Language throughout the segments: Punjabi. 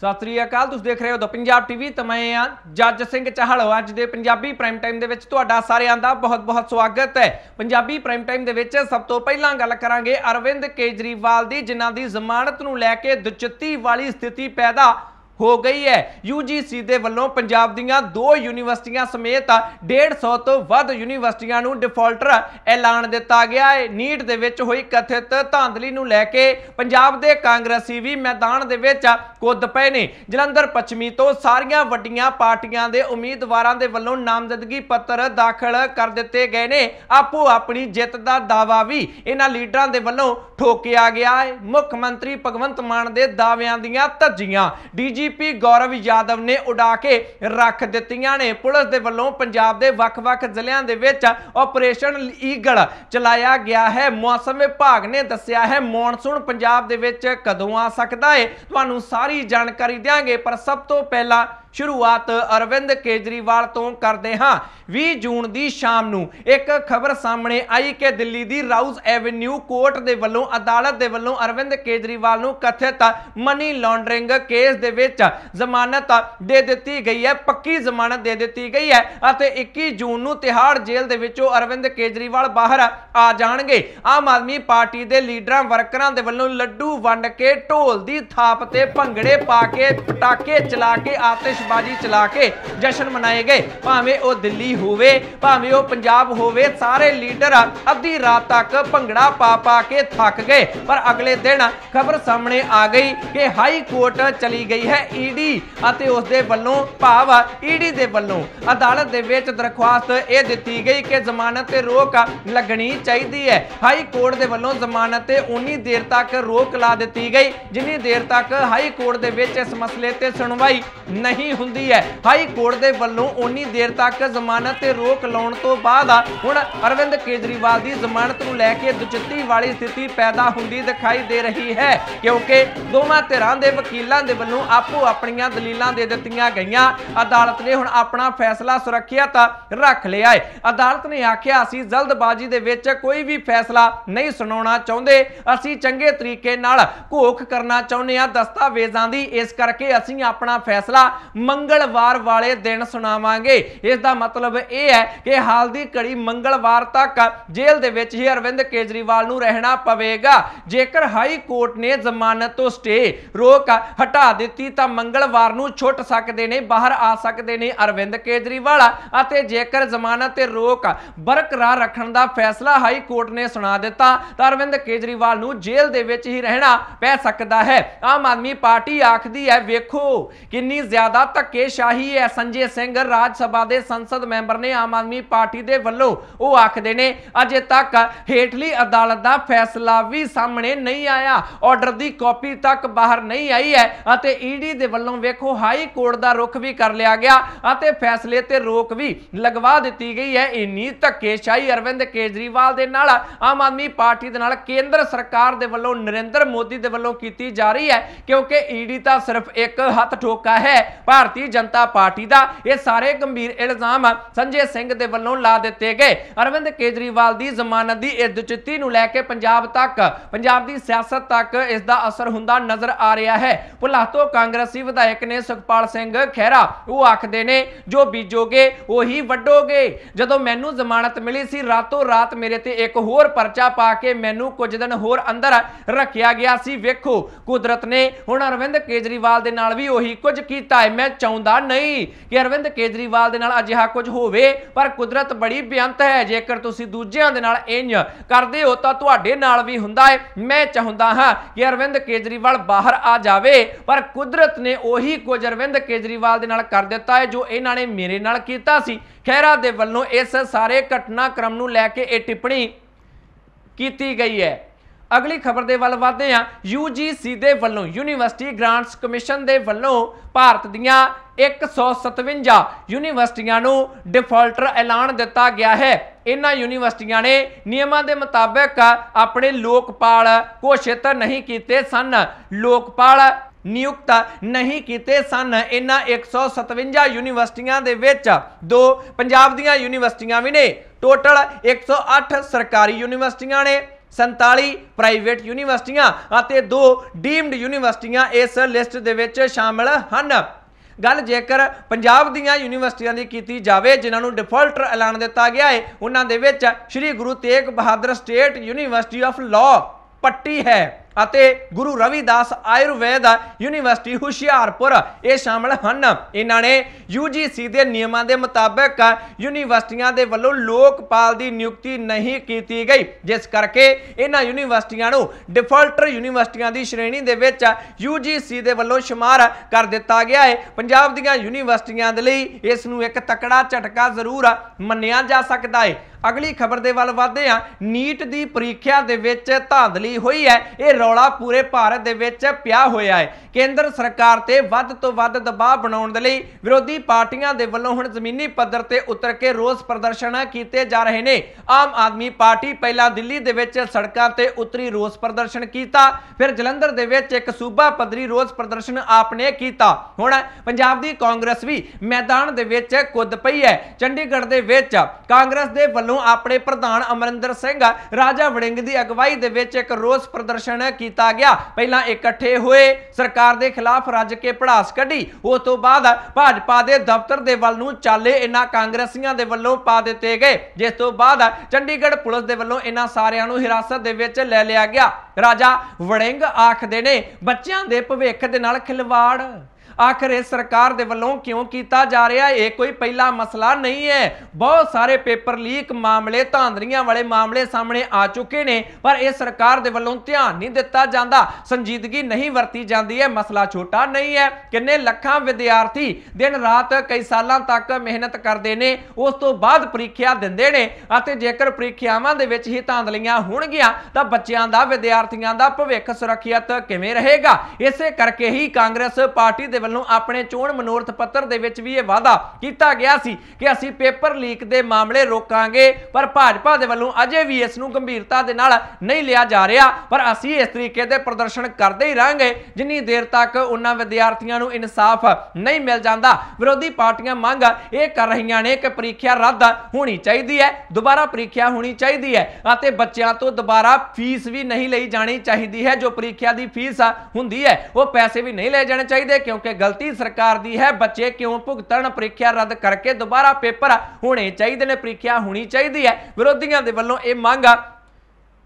ਸਤਿ ਸ੍ਰੀ ਅਕਾਲ ਤੁਸੀਂ ਦੇਖ ਰਹੇ ਹੋ ਦ ਪੰਜਾਬ ਟੀਵੀ ਤੇ ਮੈਂ ਆ ਜੱਜ ਸਿੰਘ ਚਾਹਲ ਅੱਜ ਦੇ ਪੰਜਾਬੀ ਪ੍ਰਾਈਮ ਟਾਈਮ ਦੇ ਵਿੱਚ ਤੁਹਾਡਾ ਸਾਰਿਆਂ ਦਾ ਬਹੁਤ-ਬਹੁਤ ਸਵਾਗਤ ਹੈ ਪੰਜਾਬੀ ਪ੍ਰਾਈਮ ਟਾਈਮ ਦੇ ਵਿੱਚ ਸਭ ਤੋਂ ਪਹਿਲਾਂ ਗੱਲ ਕਰਾਂਗੇ ਅਰਵਿੰਦ ਕੇਜਰੀਵਾਲ ਦੀ ਜਿਨ੍ਹਾਂ ਦੀ ਜ਼ਮਾਨਤ ਨੂੰ ਲੈ ਕੇ ਦੁਚਿੱਤੀ ਵਾਲੀ ਸਥਿਤੀ ਪੈਦਾ ਹੋ ਗਈ ਹੈ UGC ਦੇ ਵੱਲੋਂ ਪੰਜਾਬ ਦੀਆਂ ਦੋ ਯੂਨੀਵਰਸਿਟੀਆਂ ਸਮੇਤ 150 ਤੋਂ ਵੱਧ ਯੂਨੀਵਰਸਿਟੀਆਂ ਨੂੰ ਡਿਫਾਲਟਰ ਐਲਾਨ ਦਿੱਤਾ ਗਿਆ ਹੈ ਨੀਟ ਦੇ ਵਿੱਚ ਹੋਈ ਕਥਿਤ ਧਾਂਦਲੀ ਨੂੰ ਲੈ ਕੇ ਪੰਜਾਬ ਦੇ ਕਾਂਗਰਸੀ ਵੀ ਮੈਦਾਨ ਦੇ ਵਿੱਚ ਕੁੱਦ ਪਏ ਨੇ ਜਲੰਧਰ ਪੱਛਮੀ ਤੋਂ ਸਾਰੀਆਂ ਵੱਡੀਆਂ ਪਾਰਟੀਆਂ ਦੇ ਉਮੀਦਵਾਰਾਂ ਦੇ ਵੱਲੋਂ ਨਾਮਜ਼ਦਗੀ ਪੱਤਰ ਦਾਖਲ ਕਰ ਦਿੱਤੇ ਗਏ ਨੇ ਆਪੋ ਆਪਣੀ ਜਿੱਤ ਦਾ ਦਾਵਾ ਵੀ ਇਹਨਾਂ ਲੀਡਰਾਂ ਦੇ ਵੱਲੋਂ ਠੋਕਿਆ ਗਿਆ ਹੈ ਮੁੱਖ ਮੰਤਰੀ ਭਗਵੰਤ ਮਾਨ ਦੇ ਦਾਅਵਿਆਂ ਦੀਆਂ ਧੱਜੀਆਂ ਡੀਜੀ ਡੀਜੀਪੀ ਗੌਰਵ ਯਾਦਵ ਨੇ ਉਡਾ ਕੇ ਰੱਖ ਦਿੱਤੀਆਂ ਨੇ ਪੁਲਿਸ ਦੇ ਵੱਲੋਂ ਪੰਜਾਬ ਦੇ ਵੱਖ-ਵੱਖ ਜ਼ਿਲ੍ਹਿਆਂ ਦੇ ਵਿੱਚ ਆਪਰੇਸ਼ਨ ਈਗਲ ਚਲਾਇਆ ਗਿਆ ਹੈ ਮੌਸਮ ਵਿਭਾਗ ਨੇ ਦੱਸਿਆ ਹੈ ਮੌਨਸੂਨ ਪੰਜਾਬ ਦੇ ਵਿੱਚ ਕਦੋਂ ਆ ਸਕਦਾ ਹੈ ਤੁਹਾਨੂੰ ਸਾਰੀ ਜਾਣਕਾਰੀ ਦਿਆਂਗੇ ਪਰ ਸਭ ਤੋਂ ਪਹਿਲਾਂ ਸ਼ੁਰੂਆਤ ਅਰਵਿੰਦ ਕੇਜਰੀਵਾਲ ਤੋਂ ਕਰਦੇ ਹਾਂ 20 ਜੂਨ ਦੀ ਸ਼ਾਮ ਨੂੰ ਇੱਕ ਖਬਰ ਸਾਹਮਣੇ ਆਈ ਕਿ ਦਿੱਲੀ ਦੀ ਰਾਉਸ ਐਵੇਨਿਊ ਕੋਰਟ ਦੇ ਵੱਲੋਂ ਅਦਾਲਤ ਦੇ ਵੱਲੋਂ ਅਰਵਿੰਦ ਕੇਜਰੀਵਾਲ ਨੂੰ ਕਥਿਤ ਮਨੀ ਲਾਂਡਰਿੰਗ ਕੇਸ ਦੇ ਵਿੱਚ ਜ਼ਮਾਨਤ ਦੇ ਦਿੱਤੀ ਗਈ ਹੈ ਪੱਕੀ ਜ਼ਮਾਨਤ ਦੇ ਦਿੱਤੀ ਗਈ ਹੈ ਅਤੇ 21 ਜੂਨ ਨੂੰ ਤਿਹਾੜ ਜੇਲ੍ਹ ਦੇ ਵਿੱਚੋਂ ਅਰਵਿੰਦ ਕੇਜਰੀਵਾਲ ਬਾਹਰ ਆ ਜਾਣਗੇ ਆਮ ਆਦਮੀ ਪਾਰਟੀ ਦੇ ਲੀਡਰਾਂ ਵਰਕਰਾਂ ਦੇ ਵੱਲੋਂ ਲੱਡੂ ਵੰਡ ਕੇ ਢੋਲ ਦੀ ਥਾਪ ਤੇ ਭੰਗੜੇ ਪਾ ਕੇ ਪਟਾਕੇ ਚਲਾ ਕੇ ਆਤੇ ਆਤਿਸ਼ਬਾਜ਼ੀ ਚਲਾ ਕੇ ਜਸ਼ਨ ਮਨਾਏ ਗਏ ਭਾਵੇਂ ਉਹ ਦਿੱਲੀ ਹੋਵੇ ਭਾਵੇਂ ਉਹ ਪੰਜਾਬ ਹੋਵੇ ਸਾਰੇ ਲੀਡਰ ਅੱਧੀ ਰਾਤ ਤੱਕ ਭੰਗੜਾ ਪਾ ਪਾ ਕੇ ਥੱਕ ਗਏ ਪਰ ਅਗਲੇ ਦਿਨ ਖਬਰ ਸਾਹਮਣੇ ਆ ਗਈ ਕਿ ਹਾਈ ਕੋਰਟ ਚਲੀ ਗਈ ਹੈ ਈਡੀ ਅਤੇ ਉਸ ਦੇ ਵੱਲੋਂ ਭਾਵ ਈਡੀ ਦੇ ਵੱਲੋਂ ਅਦਾਲਤ ਦੇ ਵਿੱਚ ਦਰਖਾਸਤ ਇਹ ਦਿੱਤੀ ਗਈ ਕਿ ਜ਼ਮਾਨਤ ਤੇ ਰੋਕ ਲੱਗਣੀ ਚਾਹੀਦੀ ਹੈ ਹਾਈ ਕੋਰਟ ਦੇ ਵੱਲੋਂ ਜ਼ਮਾਨਤ ਤੇ ਉਨੀ ਦੇਰ ਤੱਕ ਰੋਕ ਲਾ ਦਿੱਤੀ ਗਈ ਜਿੰਨੀ ਦੇਰ ਤੱਕ ਹਾਈ ਕੋਰਟ ਦੇ ਵਿੱਚ ਇਸ ਮਸਲੇ ਤੇ ਸੁਣਵਾਈ ਨਹੀਂ ਕਰਨੀ ਹੁੰਦੀ ਹੈ ਹਾਈ ਕੋਰਟ ਦੇ ਵੱਲੋਂ ਓਨੀ ਦੇਰ ਤੱਕ ਜ਼ਮਾਨਤ ਤੇ ਰੋਕ ਲਾਉਣ ਤੋਂ ਬਾਅਦ ਹੁਣ ਅਰਵਿੰਦ ਕੇਜਰੀਵਾਲ ਦੀ ਜ਼ਮਾਨਤ ਨੂੰ ਲੈ ਕੇ ਦੁਚਿੱਤੀ ਵਾਲੀ ਸਥਿਤੀ ਪੈਦਾ ਹੁੰਦੀ ਦਿਖਾਈ ਦੇ ਰਹੀ ਹੈ ਕਿਉਂਕਿ ਦੋਵਾਂ ਧਿਰਾਂ ਦੇ ਵਕੀਲਾਂ ਦੇ ਵੱਲੋਂ ਆਪੋ ਆਪਣੀਆਂ ਦਲੀਲਾਂ ਦੇ ਦਿੱਤੀਆਂ ਗਈਆਂ ਅਦਾਲਤ ਨੇ ਹੁਣ ਆਪਣਾ ਫੈਸਲਾ ਸੁਰੱਖਿਅਤ ਰੱਖ ਲਿਆ ਹੈ ਅਦਾਲਤ ਨੇ ਆਖਿਆ ਅਸੀਂ ਜਲਦਬਾਜ਼ੀ ਦੇ ਵਿੱਚ ਕੋਈ ਵੀ ਫੈਸਲਾ ਨਹੀਂ ਸੁਣਾਉਣਾ ਚਾਹੁੰਦੇ ਅਸੀਂ ਚੰਗੇ ਤਰੀਕੇ ਨਾਲ ਘੋਖ ਕਰਨਾ ਚਾਹੁੰਦੇ ਹਾਂ ਦਸਤਾਵੇਜ਼ਾਂ ਦੀ ਇਸ ਕਰਕੇ ਅਸੀਂ ਆਪਣਾ ਫੈਸਲਾ ਮੰਗਲਵਾਰ ਵਾਲੇ ਦਿਨ ਸੁਣਾਵਾਂਗੇ ਇਸ ਦਾ ਮਤਲਬ ਇਹ ਹੈ ਕਿ ਹਾਲ ਦੀ ਘੜੀ ਮੰਗਲਵਾਰ ਤੱਕ ਜੇਲ੍ਹ ਦੇ ਵਿੱਚ ਹੀ ਅਰਵਿੰਦ ਕੇਜਰੀਵਾਲ ਨੂੰ ਰਹਿਣਾ ਪਵੇਗਾ ਜੇਕਰ ਹਾਈ ਕੋਰਟ ਨੇ ਜ਼ਮਾਨਤ ਤੋਂ ਸਟੇ ਰੋਕ ਹਟਾ ਦਿੱਤੀ ਤਾਂ ਮੰਗਲਵਾਰ ਨੂੰ ਛੁੱਟ ਸਕਦੇ ਨੇ ਬਾਹਰ ਆ ਸਕਦੇ ਨੇ ਅਰਵਿੰਦ ਕੇਜਰੀਵਾਲ ਅਤੇ ਜੇਕਰ ਜ਼ਮਾਨਤ ਤੇ ਰੋਕ ਬਰਕਰਾਰ ਰੱਖਣ ਦਾ ਫੈਸਲਾ ਹਾਈ ਕੋਰਟ ਨੇ ਸੁਣਾ ਦਿੱਤਾ ਤਾਂ ਅਰਵਿੰਦ ਕੇਜਰੀਵਾਲ ਨੂੰ ਜੇਲ੍ਹ ਦੇ ਵਿੱਚ ਹੀ ਰਹਿਣਾ ਪੈ ਸਕਦਾ ਹੈ ਆਮ ਆਦਮੀ ਪਾਰਟੀ ਆਖਦੀ ਹੈ ਵੇਖੋ ਕਿੰਨੀ ਜ਼ਿਆਦਾ ਧੱਕੇਸ਼ਾਹੀ ਹੈ ਸੰਜੇ ਸਿੰਘ ਰਾਜ ਸਭਾ ਦੇ ਸੰਸਦ ਮੈਂਬਰ ਨੇ ਆਮ ਆਦਮੀ ਪਾਰਟੀ ਦੇ ਵੱਲੋਂ ਉਹ ਆਖਦੇ ਨੇ ਅਜੇ ਤੱਕ ਹੇਠਲੀ ਅਦਾਲਤ ਦਾ ਫੈਸਲਾ ਵੀ ਸਾਹਮਣੇ ਨਹੀਂ ਆਇਆ ਆਰਡਰ ਦੀ ਕਾਪੀ ਤੱਕ ਬਾਹਰ ਨਹੀਂ ਆਈ ਹੈ ਅਤੇ ਈਡੀ ਦੇ ਵੱਲੋਂ ਵੇਖੋ ਹਾਈ ਕੋਰਟ ਦਾ ਰੁਖ ਵੀ ਕਰ ਲਿਆ ਗਿਆ ਅਤੇ ਫੈਸਲੇ ਤੇ ਰੋਕ ਵੀ ਲਗਵਾ ਦਿੱਤੀ ਗਈ ਹੈ ਇੰਨੀ ਧੱਕੇਸ਼ਾਹੀ ਅਰਵਿੰਦ ਕੇਜਰੀਵਾਲ ਦੇ ਨਾਲ ਆਮ ਆਦਮੀ ਪਾਰਟੀ ਦੇ ਨਾਲ ਕੇਂਦਰ ਸਰਕਾਰ ਦੇ ਵੱਲੋਂ ਨਰਿੰਦਰ ਮੋਦੀ ਦੇ ਵੱਲੋਂ ਕੀਤੀ ਜਾ ਰਹੀ ਹੈ ਕਿਉਂਕਿ ਈਡੀ ਤਾਂ ਸਿਰਫ ਇੱਕ ਹੱਥ ਠੋਕਾ ਹੈ ਭਾਰਤੀ ਜਨਤਾ ਪਾਰਟੀ ਦਾ ਇਹ ਸਾਰੇ ਗੰਭੀਰ ਇਲਜ਼ਾਮ ਸੰਜੇ ਸਿੰਘ ਦੇ ਵੱਲੋਂ ਲਾ ਦਿੱਤੇ ਗਏ ਅਰਵਿੰਦ ਕੇਜਰੀਵਾਲ ਦੀ ਜ਼ਮਾਨਤ ਦੀ ਇਦਚਿੱਤੀ ਨੂੰ ਲੈ ਕੇ ਪੰਜਾਬ ਤੱਕ ਪੰਜਾਬ ਦੀ ਸਿਆਸਤ ਤੱਕ ਇਸ ਦਾ ਅਸਰ ਹੁੰਦਾ ਨਜ਼ਰ ਆ ਰਿਹਾ ਹੈ ਭੁਲਾਤੋ ਕਾਂਗਰਸੀ ਵਿਧਾਇਕ ਨੇ ਸੁਖਪਾਲ ਸਿੰਘ ਖਹਿਰਾ ਉਹ ਆਖਦੇ ਨੇ ਜੋ ਬੀਜੋਗੇ ਉਹੀ ਵੱਡੋਗੇ ਜਦੋਂ ਮੈਨੂੰ ਜ਼ਮਾਨਤ ਮਿਲੀ ਸੀ ਰਾਤੋਂ ਰਾਤ ਮੇਰੇ ਤੇ ਇੱਕ ਹੋਰ ਪਰਚਾ ਪਾ ਕੇ ਮੈਨੂੰ ਕੁਝ ਦਿਨ ਹੋਰ ਅੰਦਰ ਰੱਖਿਆ ਗਿਆ ਸੀ ਵੇਖੋ ਕੁਦਰਤ ਨੇ ਹੁਣ ਅਰਵਿੰਦ ਕੇਜਰੀਵਾਲ ਦੇ ਨਾਲ ਵੀ ਉਹੀ ਕੁਝ ਕੀਤਾ ਹੈ ਮੈਂ ਚਾਹੁੰਦਾ ਨਹੀਂ ਕਿ ਅਰਵਿੰਦ ਕੇਜਰੀਵਾਲ ਦੇ ਨਾਲ ਅਜਿਹਾ ਕੁਝ ਹੋਵੇ ਪਰ ਕੁਦਰਤ ਬੜੀ ਬਿਆੰਤ ਹੈ ਜੇਕਰ ਤੁਸੀਂ ਦੂਜਿਆਂ ਦੇ ਨਾਲ ਇੰਜ ਕਰਦੇ ਹੋ ਤਾਂ ਤੁਹਾਡੇ ਨਾਲ ਵੀ ਹੁੰਦਾ ਹੈ ਮੈਂ ਚਾਹੁੰਦਾ ਹਾਂ ਕਿ ਅਰਵਿੰਦ ਕੇਜਰੀਵਾਲ ਬਾਹਰ ਆ ਜਾਵੇ ਪਰ ਕੁਦਰਤ ਨੇ ਉਹੀ ਕੁਝ ਅਰਵਿੰਦ ਕੇਜਰੀਵਾਲ ਦੇ ਨਾਲ ਕਰ ਦਿੱਤਾ ਹੈ ਜੋ ਇਹਨਾਂ ਨੇ ਮੇਰੇ ਨਾਲ ਕੀਤਾ ਸੀ ਖੈਰਾ ਦੇ ਵੱਲੋਂ ਇਸ ਸਾਰੇ ਘਟਨਾਕ੍ਰਮ ਨੂੰ ਲੈ ਕੇ ਇਹ ਟਿੱਪਣੀ ਕੀਤੀ ਗਈ ਹੈ ਅਗਲੀ ਖਬਰ ਦੇ ਵੱਲ ਵਧਦੇ ਹਾਂ UGC ਦੇ ਵੱਲੋਂ ਯੂਨੀਵਰਸਿਟੀ ਗ੍ਰਾਂਟਸ ਕਮਿਸ਼ਨ ਦੇ ਵੱਲੋਂ ਭਾਰਤ ਦੀਆਂ 157 ਯੂਨੀਵਰਸਿਟੀਆਂ ਨੂੰ ਡਿਫਾਲਟਰ ਐਲਾਨ ਦਿੱਤਾ ਗਿਆ ਹੈ ਇਹਨਾਂ ਯੂਨੀਵਰਸਿਟੀਆਂ ਨੇ ਨਿਯਮਾਂ ਦੇ ਮੁਤਾਬਕ ਆਪਣੇ ਲੋਕਪਾਲ ਘੋਸ਼ਿਤ ਨਹੀਂ ਕੀਤੇ ਸਨ ਲੋਕਪਾਲ ਨਿਯੁਕਤ ਨਹੀਂ ਕੀਤੇ ਸਨ ਇਹਨਾਂ 157 ਯੂਨੀਵਰਸਿਟੀਆਂ ਦੇ ਵਿੱਚ ਦੋ ਪੰਜਾਬ ਦੀਆਂ ਯੂਨੀਵਰਸਿਟੀਆਂ ਵੀ ਨੇ ਟੋਟਲ 108 ਸਰਕਾਰੀ ਯੂਨੀਵਰਸਿਟੀਆਂ ਨੇ 47 ਪ੍ਰਾਈਵੇਟ ਯੂਨੀਵਰਸਿਟੀਆਂ ਅਤੇ 2 ਡੀਮਡ ਯੂਨੀਵਰਸਿਟੀਆਂ ਇਸ ਲਿਸਟ ਦੇ ਵਿੱਚ ਸ਼ਾਮਲ ਹਨ ਗੱਲ ਜੇਕਰ ਪੰਜਾਬ ਦੀਆਂ ਯੂਨੀਵਰਸਿਟੀਆਂ ਦੀ ਕੀਤੀ ਜਾਵੇ ਜਿਨ੍ਹਾਂ ਨੂੰ ਡਿਫਾਲਟਰ ਐਲਾਨ ਦਿੱਤਾ ਗਿਆ ਹੈ ਉਹਨਾਂ ਦੇ ਵਿੱਚ Shri Guru Tegh Bahadur State University of Law Patti ਹੈ ਅਤੇ ਗੁਰੂ ਰਵਿਦਾਸ ਆਯੁਰਵੇਦ ਯੂਨੀਵਰਸਿਟੀ ਹੁਸ਼ਿਆਰਪੁਰ ਇਹ ਸ਼ਾਮਲ ਹਨ ਇਹਨਾਂ ਨੇ UGC ਦੇ ਨਿਯਮਾਂ ਦੇ ਮੁਤਾਬਕ ਯੂਨੀਵਰਸਿਟੀਆਂ ਦੇ ਵੱਲੋਂ ਲੋਕਪਾਲ ਦੀ ਨਿਯੁਕਤੀ ਨਹੀਂ ਕੀਤੀ ਗਈ ਜਿਸ ਕਰਕੇ ਇਹਨਾਂ ਯੂਨੀਵਰਸਿਟੀਆਂ ਨੂੰ ਡਿਫਾਲਟਰ ਯੂਨੀਵਰਸਿਟੀਆਂ ਦੀ ਸ਼੍ਰੇਣੀ ਦੇ ਵਿੱਚ UGC ਦੇ ਵੱਲੋਂ ਸ਼ਮਾਰ ਕਰ ਦਿੱਤਾ ਗਿਆ ਹੈ ਪੰਜਾਬ ਦੀਆਂ ਯੂਨੀਵਰਸਿਟੀਆਂ ਦੇ ਲਈ ਇਸ ਨੂੰ ਇੱਕ ਤਕੜਾ ਝਟਕਾ ਜ਼ਰੂਰ ਮੰਨਿਆ ਜਾ ਸਕਦਾ ਹੈ ਅਗਲੀ ਖਬਰ ਦੇ ਵੱਲ ਵਧਦੇ ਹਾਂ ਨੀਟ ਦੀ ਪ੍ਰੀਖਿਆ ਦੇ ਵਿੱਚ ਧਾਂਦਲੀ ਹੋਈ ਹੈ ਇਹ ਰੌਲਾ ਪੂਰੇ ਭਾਰਤ ਦੇ ਵਿੱਚ ਪਿਆ ਹੋਇਆ ਹੈ ਕੇਂਦਰ ਸਰਕਾਰ ਤੇ ਵੱਧ ਤੋਂ ਵੱਧ ਦਬਾਅ ਬਣਾਉਣ ਦੇ ਲਈ ਵਿਰੋਧੀ ਪਾਰਟੀਆਂ ਦੇ ਵੱਲੋਂ ਹੁਣ ਜ਼ਮੀਨੀ ਪੱਧਰ ਤੇ ਉਤਰ ਕੇ ਰੋਸ ਪ੍ਰਦਰਸ਼ਨ ਕੀਤੇ ਜਾ ਰਹੇ ਨੇ ਆਮ ਆਦਮੀ ਪਾਰਟੀ ਪਹਿਲਾਂ ਦਿੱਲੀ ਦੇ ਵਿੱਚ ਸੜਕਾਂ ਤੇ ਉਤਰੀ ਰੋਸ ਪ੍ਰਦਰਸ਼ਨ ਕੀਤਾ ਫਿਰ ਜਲੰਧਰ ਦੇ ਵਿੱਚ ਇੱਕ ਸੂਬਾ ਪੱਧਰੀ ਰੋਸ ਪ੍ਰਦਰਸ਼ਨ ਆਪਨੇ ਕੀਤਾ ਹੁਣ ਪੰਜਾਬ ਦੀ ਕਾਂਗਰਸ ਵੀ ਮੈਦਾਨ ਦੇ ਵਿੱਚ ਕੁੱਦ ਪਈ ਹੈ ਚੰਡੀਗੜ੍ਹ ਦੇ ਵਿੱਚ ਕਾਂਗਰਸ ਦੇ ਵੱਲੋਂ ਵੱਲੋਂ ਆਪਣੇ ਪ੍ਰਧਾਨ ਅਮਰਿੰਦਰ ਸਿੰਘ ਰਾਜਾ ਵੜਿੰਗ ਦੀ ਅਗਵਾਈ ਦੇ ਵਿੱਚ ਇੱਕ ਰੋਸ ਪ੍ਰਦਰਸ਼ਨ ਕੀਤਾ ਗਿਆ ਪਹਿਲਾਂ ਇਕੱਠੇ ਹੋਏ ਸਰਕਾਰ ਦੇ ਖਿਲਾਫ ਰੱਜ ਕੇ ਪੜਾਸ ਕੱਢੀ ਉਸ ਤੋਂ ਬਾਅਦ ਭਾਜਪਾ ਦੇ ਦਫ਼ਤਰ ਦੇ ਵੱਲ ਨੂੰ ਚਾਲੇ ਇਹਨਾਂ ਕਾਂਗਰਸੀਆਂ ਦੇ ਵੱਲੋਂ ਪਾ ਦਿੱਤੇ ਗਏ ਜਿਸ ਤੋਂ ਬਾਅਦ ਚੰਡੀਗੜ੍ਹ ਪੁਲਿਸ ਦੇ ਵੱਲੋਂ ਇਹਨਾਂ ਸਾਰਿਆਂ ਨੂੰ ਹਿਰਾਸਤ ਦੇ ਵਿੱਚ ਲੈ ਲਿਆ ਗਿਆ ਰਾਜਾ ਵੜਿੰਗ ਆਖਦੇ ਨੇ ਬੱਚਿਆਂ ਦੇ ਭਵਿੱਖ ਦੇ ਨਾਲ ਖਿਲਵਾੜ ਆਖਰ ਇਹ ਸਰਕਾਰ ਦੇ ਵੱਲੋਂ ਕਿਉਂ ਕੀਤਾ ਜਾ ਰਿਹਾ ਇਹ ਕੋਈ ਪਹਿਲਾ ਮਸਲਾ ਨਹੀਂ ਹੈ ਬਹੁਤ ਸਾਰੇ ਪੇਪਰ ਲੀਕ ਮਾਮਲੇ ਧਾਂਦਰੀਆਂ ਵਾਲੇ ਮਾਮਲੇ ਸਾਹਮਣੇ ਆ ਚੁੱਕੇ ਨੇ ਪਰ ਇਹ ਸਰਕਾਰ ਦੇ ਵੱਲੋਂ ਧਿਆਨ ਨਹੀਂ ਦਿੱਤਾ ਜਾਂਦਾ ਸੰਜੀਦਗੀ ਨਹੀਂ ਵਰਤੀ ਜਾਂਦੀ ਹੈ ਮਸਲਾ ਛੋਟਾ ਨਹੀਂ ਹੈ ਕਿੰਨੇ ਲੱਖਾਂ ਵਿਦਿਆਰਥੀ ਦਿਨ ਰਾਤ ਕਈ ਸਾਲਾਂ ਤੱਕ ਮਿਹਨਤ ਕਰਦੇ ਨੇ ਉਸ ਤੋਂ ਬਾਅਦ ਪ੍ਰੀਖਿਆ ਦਿੰਦੇ ਨੇ ਅਤੇ ਜੇਕਰ ਪ੍ਰੀਖਿਆਵਾਂ ਦੇ ਵਿੱਚ ਹੀ ਧਾਂਦਲੀਆਂ ਹੋਣਗੀਆਂ ਤਾਂ ਬੱਚਿਆਂ ਦਾ ਵਿਦਿਆਰਥੀਆਂ ਦਾ ਭਵਿੱਖ ਸੁਰੱਖਿਅਤ ਕਿਵੇਂ ਰਹੇਗਾ ਇਸੇ ਕਰਕੇ ਹੀ ਕਾਂਗਰਸ ਪਾਰਟੀ ਦੇ ਵੱਲੋਂ ਆਪਣੇ ਚੋਣ ਮਨੋਰਥ ਪੱਤਰ ਦੇ ਵਿੱਚ ਵੀ ਇਹ ਵਾਅਦਾ ਕੀਤਾ ਗਿਆ ਸੀ ਕਿ ਅਸੀਂ ਪੇਪਰ ਲੀਕ ਦੇ ਮਾਮਲੇ ਰੋਕਾਂਗੇ ਪਰ ਭਾਜਪਾ ਦੇ ਵੱਲੋਂ ਅਜੇ ਵੀ ਇਸ ਨੂੰ ਗੰਭੀਰਤਾ ਦੇ ਨਾਲ ਨਹੀਂ ਲਿਆ ਜਾ ਰਿਹਾ ਪਰ ਅਸੀਂ ਇਸ ਤਰੀਕੇ ਦੇ ਪ੍ਰਦਰਸ਼ਨ ਕਰਦੇ ਹੀ ਰਹਾਂਗੇ ਜਿੰਨੀ ਦੇਰ ਤੱਕ ਉਹਨਾਂ ਵਿਦਿਆਰਥੀਆਂ ਨੂੰ ਇਨਸਾਫ ਨਹੀਂ ਮਿਲ ਜਾਂਦਾ ਵਿਰੋਧੀ ਪਾਰਟੀਆਂ ਮੰਗ ਇਹ ਕਰ ਰਹੀਆਂ ਨੇ ਕਿ ਪ੍ਰੀਖਿਆ ਰੱਦ ਹੋਣੀ ਚਾਹੀਦੀ ਹੈ ਦੁਬਾਰਾ ਪ੍ਰੀਖਿਆ ਹੋਣੀ ਚਾਹੀਦੀ ਹੈ ਅਤੇ ਬੱਚਿਆਂ ਤੋਂ ਦੁਬਾਰਾ ਫੀਸ ਵੀ ਨਹੀਂ ਲਈ ਜਾਣੀ ਚਾਹੀਦੀ ਹੈ ਜੋ ਪ੍ਰੀਖਿਆ ਦੀ ਫੀਸ ਹੁੰਦੀ ਹੈ ਉਹ ਪੈਸੇ ਵੀ ਨਹੀਂ ਲਏ ਜਾਣੇ ਚਾਹੀਦੇ ਕਿਉਂਕਿ ਗਲਤੀ ਸਰਕਾਰ ਦੀ ਹੈ ਬੱਚੇ ਕਿਉਂ ਭੁਗਤਣ ਪ੍ਰੀਖਿਆ ਰੱਦ ਕਰਕੇ ਦੁਬਾਰਾ ਪੇਪਰ ਹੋਣੇ ਚਾਹੀਦੇ ਨੇ ਪ੍ਰੀਖਿਆ ਹੋਣੀ ਚਾਹੀਦੀ ਹੈ ਵਿਰੋਧੀਆਂ ਦੇ ਵੱਲੋਂ ਇਹ ਮੰਗ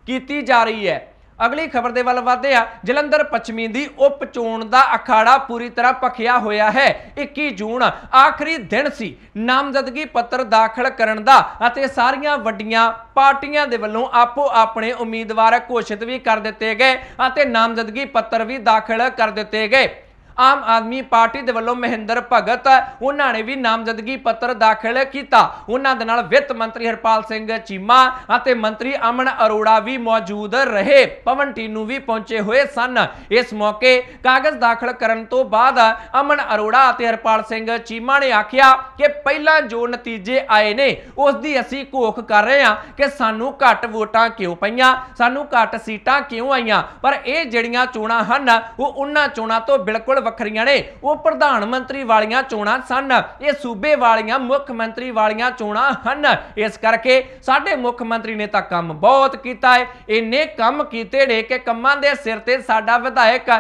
ਕੀਤੀ ਜਾ ਰਹੀ ਹੈ ਅਗਲੀ ਖਬਰ ਦੇ ਵੱਲ ਵਧਦੇ ਆ ਜਲੰਧਰ ਪੱਛਮੀ ਦੀ ਉਪ ਚੋਣ ਦਾ ਅਖਾੜਾ ਪੂਰੀ ਤਰ੍ਹਾਂ ਪਖਿਆ ਹੋਇਆ ਹੈ 21 ਜੂਨ ਆਖਰੀ ਦਿਨ ਸੀ ਨਾਮਜ਼ਦਗੀ ਪੱਤਰ ਦਾਖਲ ਕਰਨ ਦਾ ਅਤੇ ਸਾਰੀਆਂ ਵੱਡੀਆਂ ਪਾਰਟੀਆਂ ਦੇ ਵੱਲੋਂ ਆਪੋ ਆਪਣੇ ਉਮੀਦਵਾਰ ਘੋਸ਼ਿਤ ਵੀ ਕਰ ਦਿੱਤੇ ਗਏ ਅਤੇ ਨਾਮਜ਼ਦਗੀ ਪੱਤਰ ਵੀ ਦਾਖਲ ਕਰ ਦਿੱਤੇ ਗਏ ਆਮ ਆਦਮੀ ਪਾਰਟੀ ਦੇ ਵੱਲੋਂ ਮਹਿੰਦਰ ਭਗਤ ਉਹਨਾਂ ਨੇ ਵੀ ਨਾਮਜ਼ਦਗੀ ਪੱਤਰ ਦਾਖਲ ਕੀਤਾ ਉਹਨਾਂ ਦੇ ਨਾਲ ਵਿੱਤ ਮੰਤਰੀ ਹਰਪਾਲ ਸਿੰਘ ਚੀਮਾ ਅਤੇ ਮੰਤਰੀ ਅਮਨ ਅਰੋੜਾ ਵੀ ਮੌਜੂਦ ਰਹੇ ਪਵਨ ਟੀਨੂ ਵੀ ਪਹੁੰਚੇ ਹੋਏ ਸਨ ਇਸ ਮੌਕੇ ਕਾਗਜ਼ ਦਾਖਲ ਕਰਨ ਤੋਂ ਬਾਅਦ ਅਮਨ ਅਰੋੜਾ ਅਤੇ ਹਰਪਾਲ ਸਿੰਘ ਚੀਮਾ ਨੇ ਆਖਿਆ ਕਿ ਪਹਿਲਾਂ ਜੋ ਨਤੀਜੇ ਆਏ ਨੇ ਉਸ ਦੀ ਅਸੀਂ ਘੋਖ ਕਰ ਰਹੇ ਹਾਂ ਕਿ ਸਾਨੂੰ ਘੱਟ ਵੋਟਾਂ ਕਿਉਂ ਪਈਆਂ ਸਾਨੂੰ ਘੱਟ ਸੀਟਾਂ ਕਿਉਂ ਆਈਆਂ ਪਰ ਇਹ ਜਿਹੜੀਆਂ ਚੋਣਾਂ ਹਨ ਉਹ ਉਹਨਾਂ ਚੋਣਾਂ ਤੋਂ ਬਿਲਕੁਲ ਵੱਖਰੀਆਂ ਨੇ ਉਹ ਪ੍ਰਧਾਨ ਮੰਤਰੀ ਵਾਲੀਆਂ ਚੋਣਾਂ ਸਨ ਇਹ ਸੂਬੇ ਵਾਲੀਆਂ ਮੁੱਖ ਮੰਤਰੀ ਵਾਲੀਆਂ ਚੋਣਾਂ ਹਨ ਇਸ ਕਰਕੇ ਸਾਡੇ ਮੁੱਖ ਮੰਤਰੀ ਨੇ ਤਾਂ ਕੰਮ ਬਹੁਤ ਕੀਤਾ ਹੈ ਇਹਨੇ ਕੰਮ ਕੀਤੇ ਨੇ ਕਿ ਕੰਮਾਂ ਦੇ ਸਿਰ ਤੇ ਸਾਡਾ ਵਿਧਾਇਕ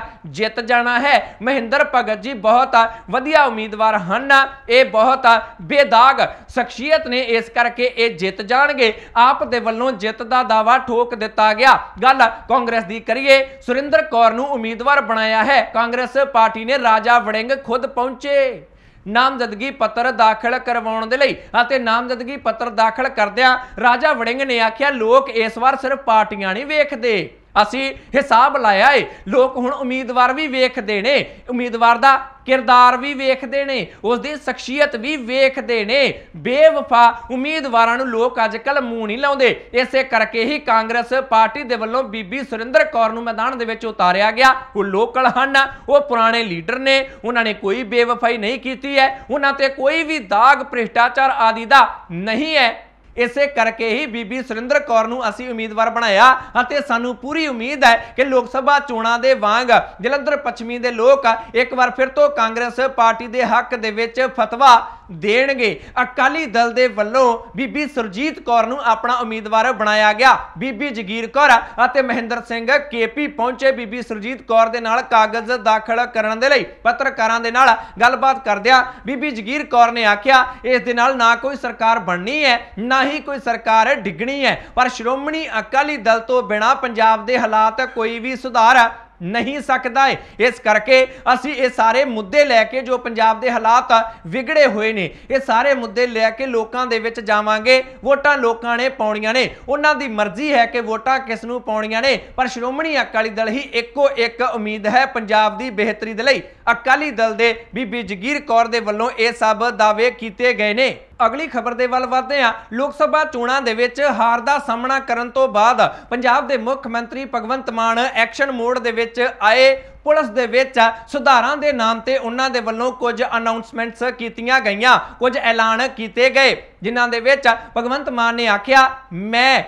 ਜਿੱਤ ਜਾਣਾ ਹੈ ਮਹਿੰਦਰ ਭਗਤ ਜੀ ਬਹੁਤ ਵਧੀਆ ਉਮੀਦਵਾਰ ਹਨ ਇਹ ਬਹੁਤ ਬੇਦਾਗ ਸ਼ਖਸੀਅਤ ਨੇ ਇਸ ਕਰਕੇ ਇਹ ਜਿੱਤ ਜਾਣਗੇ ਆਪ ਦੇ ਵੱਲੋਂ ਜਿੱਤ ਦਾ ਦਾਵਾ ਠੋਕ ਦਿੱਤਾ ਗਿਆ ਗੱਲ ਕਾਂਗਰਸ ਦੀ ਕਰੀਏ ਸੁਰਿੰਦਰ ਕੌਰ ਨੂੰ ਉਮੀਦਵਾਰ ਬਣਾਇਆ ਹੈ ਕਾਂਗਰਸ ਪਾਰਟੀ ਪਾਰਟੀ ਨੇ ਰਾਜਾ ਵੜਿੰਗ ਖੁਦ ਪਹੁੰਚੇ ਨਾਮਜ਼ਦਗੀ ਪੱਤਰ ਦਾਖਲ ਕਰਵਾਉਣ ਦੇ ਲਈ ਅਤੇ ਨਾਮਜ਼ਦਗੀ ਪੱਤਰ ਦਾਖਲ ਕਰਦਿਆਂ ਰਾਜਾ ਵੜਿੰਗ ਨੇ ਆਖਿਆ ਲੋਕ ਇਸ ਵਾਰ ਸਿਰਫ ਪਾਰਟੀਆਂ ਨਹੀਂ ਵੇਖਦੇ ਅਸੀਂ ਹਿਸਾਬ ਲਾਇਆ ਏ ਲੋਕ ਹੁਣ ਉਮੀਦਵਾਰ ਵੀ ਵੇਖਦੇ ਨੇ ਉਮੀਦਵਾਰ ਦਾ ਕਿਰਦਾਰ ਵੀ ਵੇਖਦੇ ਨੇ ਉਸ ਦੀ ਸ਼ਖਸੀਅਤ ਵੀ ਵੇਖਦੇ ਨੇ ਬੇਵਫਾ ਉਮੀਦਵਾਰਾਂ ਨੂੰ ਲੋਕ ਅੱਜ ਕੱਲ ਮੂੰਹ ਨਹੀਂ ਲਾਉਂਦੇ ਇਸੇ ਕਰਕੇ ਹੀ ਕਾਂਗਰਸ ਪਾਰਟੀ ਦੇ ਵੱਲੋਂ ਬੀਬੀ ਸੁਰਿੰਦਰ ਕੌਰ ਨੂੰ ਮੈਦਾਨ ਦੇ ਵਿੱਚ ਉਤਾਰਿਆ ਗਿਆ ਉਹ ਲੋਕਲ ਹਨ ਉਹ ਪੁਰਾਣੇ ਲੀਡਰ ਨੇ ਉਹਨਾਂ ਨੇ ਕੋਈ ਬੇਵਫਾਈ ਨਹੀਂ ਕੀਤੀ ਹੈ ਉਹਨਾਂ ਤੇ ਕੋਈ ਵੀ ਦਾਗ ਭ੍ਰਿਸ਼ਟਾਚਾਰ ਆਦਿ ਦਾ ਨਹੀਂ ਹੈ ਇਸੇ ਕਰਕੇ ਹੀ ਬੀਬੀ ਸੁਰਿੰਦਰ ਕੌਰ ਨੂੰ ਅਸੀਂ ਉਮੀਦਵਾਰ ਬਣਾਇਆ ਅਤੇ ਸਾਨੂੰ ਪੂਰੀ ਉਮੀਦ ਹੈ ਕਿ ਲੋਕ ਸਭਾ ਚੋਣਾਂ ਦੇ ਵਾਂਗ ਜਲੰਧਰ ਪੱਛਮੀ ਦੇ ਲੋਕ ਇੱਕ ਵਾਰ ਫਿਰ ਤੋਂ ਕਾਂਗਰਸ ਪਾਰਟੀ ਦੇ ਹੱਕ ਦੇ ਵਿੱਚ ਫਤਵਾ ਦੇਣਗੇ ਅਕਾਲੀ ਦਲ ਦੇ ਵੱਲੋਂ ਬੀਬੀ ਸਰਜੀਤ ਕੌਰ ਨੂੰ ਆਪਣਾ ਉਮੀਦਵਾਰ ਬਣਾਇਆ ਗਿਆ ਬੀਬੀ ਜਗੀਰ ਕੌਰ ਅਤੇ ਮਹਿੰਦਰ ਸਿੰਘ ਕੇਪੀ ਪਹੁੰਚੇ ਬੀਬੀ ਸਰਜੀਤ ਕੌਰ ਦੇ ਨਾਲ ਕਾਗਜ਼ ਦਾਖਲ ਕਰਨ ਦੇ ਲਈ ਪੱਤਰਕਾਰਾਂ ਦੇ ਨਾਲ ਗੱਲਬਾਤ ਕਰਦਿਆਂ ਬੀਬੀ ਜਗੀਰ ਕੌਰ ਨੇ ਆਖਿਆ ਇਸ ਦੇ ਨਾਲ ਨਾ ਕੋਈ ਸਰਕਾਰ ਬਣਨੀ ਹੈ ਨਾ ਹੀ ਕੋਈ ਸਰਕਾਰ ਡਿੱਗਣੀ ਹੈ ਪਰ ਸ਼੍ਰੋਮਣੀ ਅਕਾਲੀ ਦਲ ਤੋਂ ਬਿਨਾ ਪੰਜਾਬ ਦੇ ਹਾਲਾਤ ਕੋਈ ਵੀ ਸੁਧਾਰ ਨਹੀਂ ਸਕਦਾ ਹੈ ਇਸ ਕਰਕੇ ਅਸੀਂ ਇਹ ਸਾਰੇ ਮੁੱਦੇ ਲੈ ਕੇ ਜੋ ਪੰਜਾਬ ਦੇ ਹਾਲਾਤ ਵਿਗੜੇ ਹੋਏ ਨੇ ਇਹ ਸਾਰੇ ਮੁੱਦੇ ਲੈ ਕੇ ਲੋਕਾਂ ਦੇ ਵਿੱਚ ਜਾਵਾਂਗੇ ਵੋਟਾਂ ਲੋਕਾਂ ਨੇ ਪਾਉਣੀਆਂ ਨੇ ਉਹਨਾਂ ਦੀ ਮਰਜ਼ੀ ਹੈ ਕਿ ਵੋਟਾਂ ਕਿਸ ਨੂੰ ਪਾਉਣੀਆਂ ਨੇ ਪਰ ਸ਼੍ਰੋਮਣੀ ਅਕਾਲੀ ਦਲ ਹੀ ਇੱਕੋ ਇੱਕ ਉਮੀਦ ਹੈ ਪੰਜਾਬ ਦੀ ਬਿਹਤਰੀ ਦੇ ਲਈ ਅਕਾਲੀ ਦਲ ਦੇ ਬੀਬੀ ਜਗੀਰ ਕੌਰ ਦੇ ਵੱਲੋਂ ਇਹ ਸਭ ਦਾਅਵੇ ਕੀਤੇ ਗਏ ਨੇ ਅਗਲੀ ਖਬਰ ਦੇ ਵੱਲ ਵਧਦੇ ਹਾਂ ਲੋਕ ਸਭਾ ਚੋਣਾਂ ਦੇ ਵਿੱਚ ਹਾਰ ਦਾ ਸਾਹਮਣਾ ਕਰਨ ਤੋਂ ਬਾਅਦ ਪੰਜਾਬ ਦੇ ਮੁੱਖ ਮੰਤਰੀ ਭਗਵੰਤ ਮਾਨ ਐਕਸ਼ਨ ਮੋਡ ਦੇ ਵਿੱਚ ਆਏ ਪੁਲਿਸ ਦੇ ਵਿੱਚ ਸੁਧਾਰਾਂ ਦੇ ਨਾਮ ਤੇ ਉਹਨਾਂ ਦੇ ਵੱਲੋਂ ਕੁਝ ਅਨਾਉਂਸਮੈਂਟਸ ਕੀਤੀਆਂ ਗਈਆਂ ਕੁਝ ਐਲਾਨ ਕੀਤੇ ਗਏ ਜਿਨ੍ਹਾਂ ਦੇ ਵਿੱਚ ਭਗਵੰਤ ਮਾਨ ਨੇ ਆਖਿਆ ਮੈਂ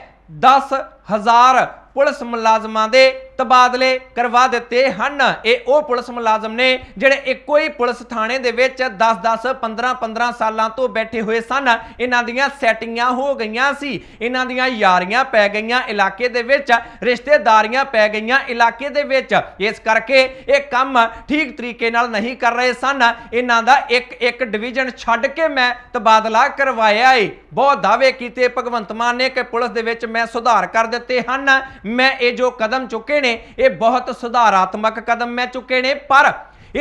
10000 ਪੁਲਿਸ ਮੁਲਾਜ਼ਮਾਂ ਦੇ ਤਬਾਦਲੇ ਕਰਵਾ ਦਿੱਤੇ ਹਨ ਇਹ ਉਹ ਪੁਲਿਸ ਮੁਲਾਜ਼ਮ ਨੇ ਜਿਹੜੇ ਇੱਕੋ ਹੀ ਪੁਲਿਸ ਥਾਣੇ ਦੇ ਵਿੱਚ 10-10 15-15 ਸਾਲਾਂ ਤੋਂ ਬੈਠੇ ਹੋਏ ਸਨ ਇਹਨਾਂ ਦੀਆਂ ਸੈਟਿੰਗਾਂ ਹੋ ਗਈਆਂ ਸੀ ਇਹਨਾਂ ਦੀਆਂ ਯਾਰੀਆਂ ਪੈ ਗਈਆਂ ਇਲਾਕੇ ਦੇ ਵਿੱਚ ਰਿਸ਼ਤੇਦਾਰੀਆਂ ਪੈ ਗਈਆਂ ਇਲਾਕੇ ਦੇ ਵਿੱਚ ਇਸ ਕਰਕੇ ਇਹ ਕੰਮ ਠੀਕ ਤਰੀਕੇ ਨਾਲ ਨਹੀਂ ਕਰ ਰਹੇ ਸਨ ਇਹਨਾਂ ਦਾ ਇੱਕ ਇੱਕ ਡਿਵੀਜ਼ਨ ਛੱਡ ਕੇ ਮੈਂ ਤਬਾਦਲਾ ਕਰਵਾਇਆ ਏ ਬਹੁਤ ਦਾਅਵੇ ਕੀਤੇ ਭਗਵੰਤ ਮਾਨ ਨੇ ਕਿ ਪੁਲਿਸ ਦੇ ਵਿੱਚ ਮੈਂ ਸੁਧਾਰ ਕਰ ਦਿੱਤੇ ਹਨ ਮੈਂ ਇਹ ਜੋ ਕਦਮ ਚੁੱਕੇ ਨੇ ਇਹ ਬਹੁਤ ਸੁਧਾਰਾਤਮਕ ਕਦਮ ਮੈਂ ਚੁੱਕੇ ਨੇ ਪਰ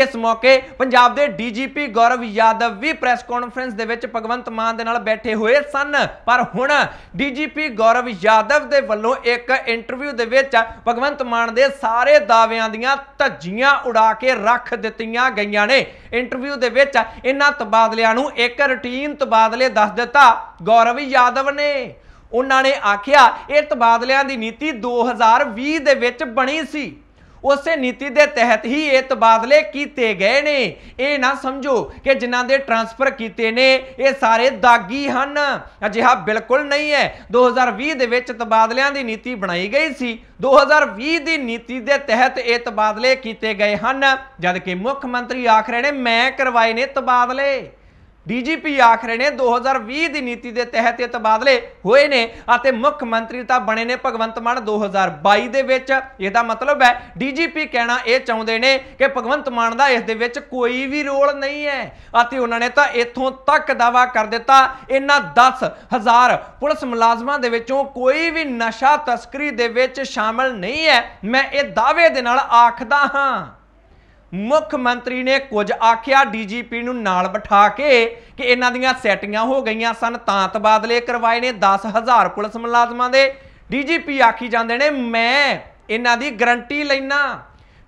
ਇਸ ਮੌਕੇ ਪੰਜਾਬ ਦੇ ਡੀਜੀਪੀ ਗੌਰਵ ਯਾਦਵ ਵੀ ਪ੍ਰੈਸ ਕਾਨਫਰੰਸ ਦੇ ਵਿੱਚ ਭਗਵੰਤ ਮਾਨ ਦੇ ਨਾਲ ਬੈਠੇ ਹੋਏ ਸਨ ਪਰ ਹੁਣ ਡੀਜੀਪੀ ਗੌਰਵ ਯਾਦਵ ਦੇ ਵੱਲੋਂ ਇੱਕ ਇੰਟਰਵਿਊ ਦੇ ਵਿੱਚ ਭਗਵੰਤ ਮਾਨ ਦੇ ਸਾਰੇ ਦਾਅਵਿਆਂ ਦੀਆਂ ਧੱਜੀਆਂ ਉਡਾ ਕੇ ਰੱਖ ਦਿੱਤੀਆਂ ਗਈਆਂ ਨੇ ਇੰਟਰਵਿਊ ਦੇ ਵਿੱਚ ਇਹਨਾਂ ਤਬਾਦਲਿਆਂ ਨੂੰ ਇੱਕ ਰੁਟੀਨ ਤਬਾਦਲੇ ਦੱਸ ਦਿੱਤਾ ਗੌਰਵ ਯਾਦਵ ਨੇ ਉਹਨਾਂ ਨੇ ਆਖਿਆ ਇਹ ਤਬਾਦਲਿਆਂ ਦੀ ਨੀਤੀ 2020 ਦੇ ਵਿੱਚ ਬਣੀ ਸੀ ਉਸੇ ਨੀਤੀ ਦੇ ਤਹਿਤ ਹੀ ਇਹ ਤਬਾਦਲੇ ਕੀਤੇ ਗਏ ਨੇ ਇਹ ਨਾ ਸਮਝੋ ਕਿ ਜਿਨ੍ਹਾਂ ਦੇ ਟ੍ਰਾਂਸਫਰ ਕੀਤੇ ਨੇ ਇਹ ਸਾਰੇ ਦਾਗੀ ਹਨ ਅਜਿਹਾ ਬਿਲਕੁਲ ਨਹੀਂ ਹੈ 2020 ਦੇ ਵਿੱਚ ਤਬਾਦਲਿਆਂ ਦੀ ਨੀਤੀ ਬਣਾਈ ਗਈ ਸੀ 2020 ਦੀ ਨੀਤੀ ਦੇ ਤਹਿਤ ਇਹ ਤਬਾਦਲੇ ਕੀਤੇ ਗਏ ਹਨ ਜਦ ਕਿ ਮੁੱਖ ਮੰਤਰੀ ਆਖ ਰਹੇ ਨੇ ਮੈਂ ਕਰਵਾਏ ਨੇ ਤਬਾਦਲੇ ਡੀਜੀਪੀ ਆਖ ਰਹੇ ਨੇ 2020 ਦੀ ਨੀਤੀ ਦੇ ਤਹਿਤ ਇਹ ਤਬਾਦਲੇ ਹੋਏ ਨੇ ਅਤੇ ਮੁੱਖ ਮੰਤਰੀ ਤਾਂ ਬਣੇ ਨੇ ਭਗਵੰਤ ਮਾਨ 2022 ਦੇ ਵਿੱਚ ਇਹਦਾ ਮਤਲਬ ਹੈ ਡੀਜੀਪੀ ਕਹਿਣਾ ਇਹ ਚਾਹੁੰਦੇ ਨੇ ਕਿ ਭਗਵੰਤ ਮਾਨ ਦਾ ਇਸ ਦੇ ਵਿੱਚ ਕੋਈ ਵੀ ਰੋਲ ਨਹੀਂ ਹੈ ਅਤੇ ਉਹਨਾਂ ਨੇ ਤਾਂ ਇੱਥੋਂ ਤੱਕ ਦਾਵਾ ਕਰ ਦਿੱਤਾ ਇਹਨਾਂ 10000 ਪੁਲਿਸ ਮੁਲਾਜ਼ਮਾਂ ਦੇ ਵਿੱਚੋਂ ਕੋਈ ਵੀ ਨਸ਼ਾ ਤਸਕਰੀ ਦੇ ਵਿੱਚ ਸ਼ਾਮਲ ਨਹੀਂ ਹੈ ਮੈਂ ਇਹ ਦਾਅਵੇ ਦੇ ਨਾਲ ਆਖਦਾ ਹਾਂ ਮੁੱਖ ਮੰਤਰੀ ਨੇ ਕੁਝ ਆਖਿਆ ਡੀਜੀਪੀ ਨੂੰ ਨਾਲ ਬਿਠਾ ਕੇ ਕਿ ਇਹਨਾਂ ਦੀਆਂ ਸੈਟਿੰਗਾਂ ਹੋ ਗਈਆਂ ਸਨ ਤਾਂ ਤਬਾਦਲੇ ਕਰਵਾਏ ਨੇ 10000 ਪੁਲਿਸ ਮੁਲਾਜ਼ਮਾਂ ਦੇ ਡੀਜੀਪੀ ਆਖੀ ਜਾਂਦੇ ਨੇ ਮੈਂ ਇਹਨਾਂ ਦੀ ਗਰੰਟੀ ਲੈਣਾ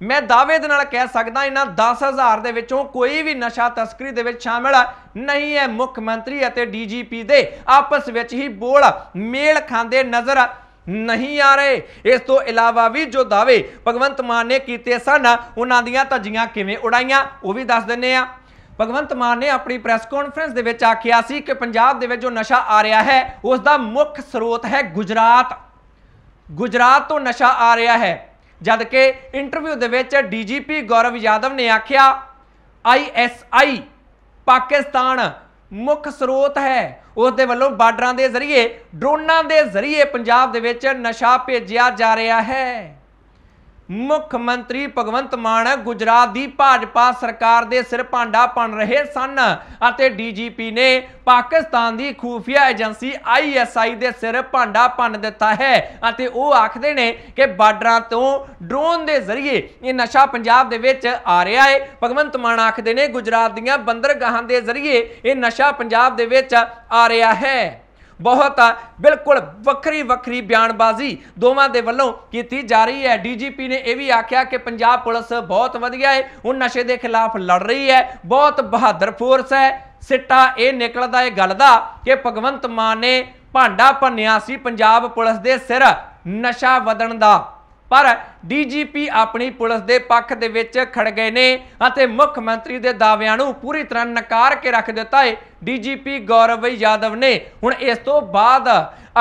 ਮੈਂ ਦਾਅਵੇ ਦੇ ਨਾਲ ਕਹਿ ਸਕਦਾ ਇਹਨਾਂ 10000 ਦੇ ਵਿੱਚੋਂ ਕੋਈ ਵੀ ਨਸ਼ਾ ਤਸਕਰੀ ਦੇ ਵਿੱਚ ਸ਼ਾਮਿਲ ਨਹੀਂ ਹੈ ਮੁੱਖ ਮੰਤਰੀ ਅਤੇ ਡੀਜੀਪੀ ਦੇ ਆਪਸ ਵਿੱਚ ਹੀ ਬੋਲ ਮੇਲ ਖਾਂਦੇ ਨਜ਼ਰ ਨਹੀਂ ਆ ਰਹੇ ਇਸ ਤੋਂ ਇਲਾਵਾ ਵੀ ਜੋ ਦਾਅਵੇ ਭਗਵੰਤ ਮਾਨ ਨੇ ਕੀਤੇ ਸਨ ਉਹਨਾਂ ਦੀਆਂ ਧੱਜੀਆਂ ਕਿਵੇਂ ਉਡਾਈਆਂ ਉਹ ਵੀ ਦੱਸ ਦਿੰਨੇ ਆ ਭਗਵੰਤ ਮਾਨ ਨੇ ਆਪਣੀ ਪ੍ਰੈਸ ਕਾਨਫਰੰਸ ਦੇ ਵਿੱਚ ਆਖਿਆ ਸੀ ਕਿ ਪੰਜਾਬ ਦੇ ਵਿੱਚ ਜੋ ਨਸ਼ਾ ਆ ਰਿਹਾ ਹੈ ਉਸ ਦਾ ਮੁੱਖ ਸਰੋਤ ਹੈ ਗੁਜਰਾਤ ਗੁਜਰਾਤ ਤੋਂ ਨਸ਼ਾ ਆ ਰਿਹਾ ਹੈ ਜਦ ਕਿ ਇੰਟਰਵਿਊ ਦੇ ਵਿੱਚ ਡੀਜੀਪੀ ਗੌਰਵ ਯਾਦਵ ਨੇ ਆਖਿਆ ਆਈਐਸਆਈ ਪਾਕਿਸਤਾਨ ਮੁੱਖ ਸਰੋਤ ਹੈ ਉਸ ਦੇ ਵੱਲੋਂ ਬਾਰਡਰਾਂ ਦੇ ਜ਼ਰੀਏ ਡਰੋਨਾਂ ਦੇ ਜ਼ਰੀਏ ਪੰਜਾਬ ਦੇ ਵਿੱਚ ਨਸ਼ਾ ਭੇਜਿਆ ਜਾ ਰਿਹਾ ਹੈ ਮੁੱਖ ਮੰਤਰੀ ਭਗਵੰਤ ਮਾਨ ਗੁਜਰਾਤ ਦੀ ਭਾਜਪਾ ਸਰਕਾਰ ਦੇ ਸਿਰ ਭਾਂਡਾ ਪਣ ਰਹੇ ਸਨ ਅਤੇ ਡੀਜੀਪੀ ਨੇ ਪਾਕਿਸਤਾਨ ਦੀ ਖੂਫੀਆ ਏਜੰਸੀ ਆਈਐਸਆਈ ਦੇ ਸਿਰ ਭਾਂਡਾ ਪਣ ਦਿੱਤਾ ਹੈ ਅਤੇ ਉਹ ਆਖਦੇ ਨੇ ਕਿ ਬਾਰਡਰਾਂ ਤੋਂ ਡਰੋਨ ਦੇ ਜ਼ਰੀਏ ਇਹ ਨਸ਼ਾ ਪੰਜਾਬ ਦੇ ਵਿੱਚ ਆ ਰਿਹਾ ਹੈ ਭਗਵੰਤ ਮਾਨ ਆਖਦੇ ਨੇ ਗੁਜਰਾਤ ਦੀਆਂ ਬੰਦਰਗਾਹਾਂ ਦੇ ਜ਼ਰੀਏ ਇਹ ਨਸ਼ਾ ਪੰਜਾਬ ਦੇ ਵਿੱਚ ਆ ਰਿਹਾ ਹੈ ਬਹੁਤ ਆ ਬਿਲਕੁਲ ਵੱਖਰੀ ਵੱਖਰੀ ਬਿਆਨਬਾਜ਼ੀ ਦੋਵਾਂ ਦੇ ਵੱਲੋਂ ਕੀਤੀ ਜਾ ਰਹੀ ਹੈ ਡੀਜੀਪੀ ਨੇ ਇਹ ਵੀ ਆਖਿਆ ਕਿ ਪੰਜਾਬ ਪੁਲਿਸ ਬਹੁਤ ਵਧੀਆ ਹੈ ਉਹ ਨਸ਼ੇ ਦੇ ਖਿਲਾਫ ਲੜ ਰਹੀ ਹੈ ਬਹੁਤ ਬਹਾਦਰ ਫੋਰਸ ਹੈ ਸਿੱਟਾ ਇਹ ਨਿਕਲਦਾ ਹੈ ਗੱਲ ਦਾ ਕਿ ਭਗਵੰਤ ਮਾਨ ਨੇ ਭਾਂਡਾ ਭੰਨਿਆ ਸੀ ਪੰਜਾਬ ਪੁਲਿਸ ਦੇ ਸਿਰ ਨਸ਼ਾ ਵਧਣ ਦਾ ਪਰ ਡੀਜੀਪੀ ਆਪਣੀ ਪੁਲਿਸ ਦੇ ਪੱਖ ਦੇ ਵਿੱਚ ਖੜ ਗਏ ਨੇ ਅਤੇ ਮੁੱਖ ਮੰਤਰੀ ਦੇ ਦਾਅਵਿਆਂ ਨੂੰ ਪੂਰੀ ਤਰ੍ਹਾਂ ਨਕਾਰ ਕੇ ਰੱਖ ਦਿੱਤਾ ਹੈ ਡੀਜੀਪੀ ਗੌਰਵ ਯਾਦਵ ਨੇ ਹੁਣ ਇਸ ਤੋਂ ਬਾਅਦ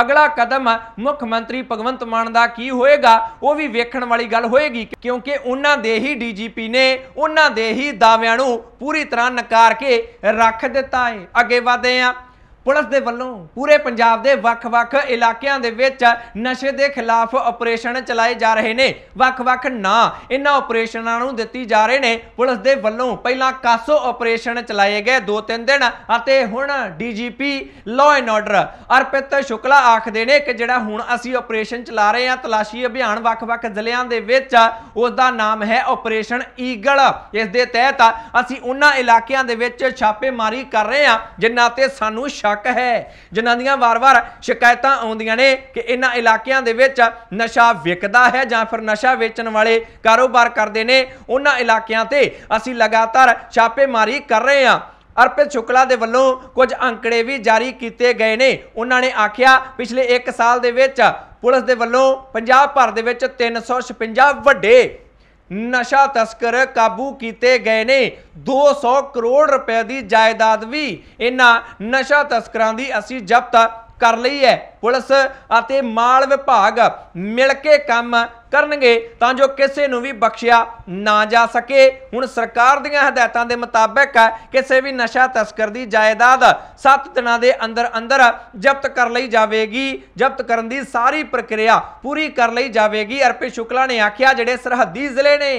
ਅਗਲਾ ਕਦਮ ਮੁੱਖ ਮੰਤਰੀ ਭਗਵੰਤ ਮਾਨ ਦਾ ਕੀ ਹੋਏਗਾ ਉਹ ਵੀ ਵੇਖਣ ਵਾਲੀ ਗੱਲ ਹੋਏਗੀ ਕਿਉਂਕਿ ਉਹਨਾਂ ਦੇ ਹੀ ਡੀਜੀਪੀ ਨੇ ਉਹਨਾਂ ਦੇ ਹੀ ਦਾਅਵਿਆਂ ਨੂੰ ਪੂਰੀ ਤਰ੍ਹਾਂ ਨਕਾਰ ਕੇ ਰੱਖ ਦਿੱਤਾ ਹੈ ਅੱਗੇ ਵਧਦੇ ਆਂ ਪੁਲਿਸ ਦੇ ਵੱਲੋਂ ਪੂਰੇ ਪੰਜਾਬ ਦੇ ਵੱਖ-ਵੱਖ ਇਲਾਕਿਆਂ ਦੇ ਵਿੱਚ ਨਸ਼ੇ ਦੇ ਖਿਲਾਫ ਆਪਰੇਸ਼ਨ ਚਲਾਏ ਜਾ ਰਹੇ ਨੇ ਵੱਖ-ਵੱਖ ਨਾਂ ਇਹਨਾਂ ਆਪਰੇਸ਼ਨਾਂ ਨੂੰ ਦਿੱਤੀ ਜਾ ਰਹੇ ਨੇ ਪੁਲਿਸ ਦੇ ਵੱਲੋਂ ਪਹਿਲਾਂ ਕਾਸੋ ਆਪਰੇਸ਼ਨ ਚਲਾਏ ਗਏ 2-3 ਦਿਨ ਅਤੇ ਹੁਣ DGP law and order Arpit Shukla ਆਖਦੇ ਨੇ ਕਿ ਜਿਹੜਾ ਹੁਣ ਅਸੀਂ ਆਪਰੇਸ਼ਨ ਚਲਾ ਰਹੇ ਹਾਂ ਤਲਾਸ਼ੀ ਅਭਿਆਨ ਵੱਖ-ਵੱਖ ਜ਼ਿਲ੍ਹਿਆਂ ਦੇ ਵਿੱਚ ਉਸ ਦਾ ਨਾਮ ਹੈ ਆਪਰੇਸ਼ਨ ਈਗਲ ਇਸ ਦੇ ਤਹਿਤ ਅਸੀਂ ਉਹਨਾਂ ਇਲਾਕਿਆਂ ਦੇ ਵਿੱਚ ਛਾਪੇਮਾਰੀ ਕਰ ਰਹੇ ਹਾਂ ਜਿਨ੍ਹਾਂ ਤੇ ਸਾਨੂੰ ਸ਼ੱਕ ਹੈ ਜਿਨ੍ਹਾਂ ਦੀਆਂ ਵਾਰ-ਵਾਰ ਸ਼ਿਕਾਇਤਾਂ ਆਉਂਦੀਆਂ ਨੇ ਕਿ ਇਹਨਾਂ ਇਲਾਕਿਆਂ ਦੇ ਵਿੱਚ ਨਸ਼ਾ ਵਿਕਦਾ ਹੈ ਜਾਂ ਫਿਰ ਨਸ਼ਾ ਵੇਚਣ ਵਾਲੇ ਕਾਰੋਬਾਰ ਕਰਦੇ ਨੇ ਉਹਨਾਂ ਇਲਾਕਿਆਂ ਤੇ ਅਸੀਂ ਲਗਾਤਾਰ ਛਾਪੇਮਾਰੀ ਕਰ ਰਹੇ ਹਾਂ ਅਰਪਿਤ ਸ਼ੁਕਲਾ ਦੇ ਵੱਲੋਂ ਕੁਝ ਅੰਕੜੇ ਵੀ ਜਾਰੀ ਕੀਤੇ ਗਏ ਨੇ ਉਹਨਾਂ ਨੇ ਆਖਿਆ ਪਿਛਲੇ 1 ਸਾਲ ਦੇ ਵਿੱਚ ਪੁਲਿਸ ਦੇ ਵੱਲੋਂ ਪੰਜਾਬ ਭਰ ਦੇ ਵਿੱਚ 356 ਵੱਡੇ ਨਸ਼ਾ ਤਸਕਰ ਕਾਬੂ ਕੀਤੇ ਗਏ ਨੇ 200 ਕਰੋੜ ਰੁਪਏ ਦੀ ਜਾਇਦਾਦ ਵੀ ਇਹਨਾਂ ਨਸ਼ਾ ਤਸਕਰਾਂ ਦੀ ਅਸੀਂ ਜ਼ਬਤ ਕਰ ਲਈ ਹੈ ਪੁਲਿਸ ਅਤੇ ਮਾਲ ਵਿਭਾਗ ਮਿਲ ਕੇ ਕੰਮ ਕਰਨਗੇ ਤਾਂ ਜੋ ਕਿਸੇ ਨੂੰ ਵੀ ਬਖਸ਼ਿਆ ਨਾ ਜਾ ਸਕੇ ਹੁਣ ਸਰਕਾਰ ਦੀਆਂ ਹਦਾਇਤਾਂ ਦੇ ਮੁਤਾਬਕ ਹੈ ਕਿਸੇ ਵੀ ਨਸ਼ਾ ਤਸਕਰ ਦੀ ਜਾਇਦਾਦ 7 ਦਿਨਾਂ ਦੇ ਅੰਦਰ ਅੰਦਰ ਜ਼ਬਤ ਕਰ ਲਈ ਜਾਵੇਗੀ ਜ਼ਬਤ ਕਰਨ ਦੀ ਸਾਰੀ ਪ੍ਰਕਿਰਿਆ ਪੂਰੀ ਕਰ ਲਈ ਜਾਵੇਗੀ ਅਰਪੇ ਸ਼ੁਕਲਾ ਨੇ ਆਖਿਆ ਜਿਹੜੇ ਸਰਹੱਦੀ ਜ਼ਿਲ੍ਹੇ ਨੇ